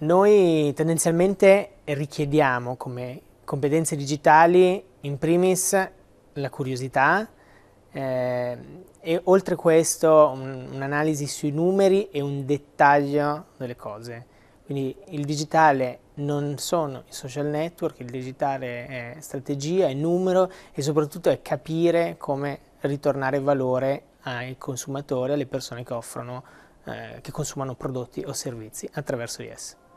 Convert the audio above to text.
Noi tendenzialmente richiediamo come competenze digitali in primis la curiosità eh, e oltre questo un'analisi sui numeri e un dettaglio delle cose. Quindi il digitale non sono i social network, il digitale è strategia, è numero e soprattutto è capire come ritornare valore ai consumatori, alle persone che offrono, eh, che consumano prodotti o servizi attraverso di esse.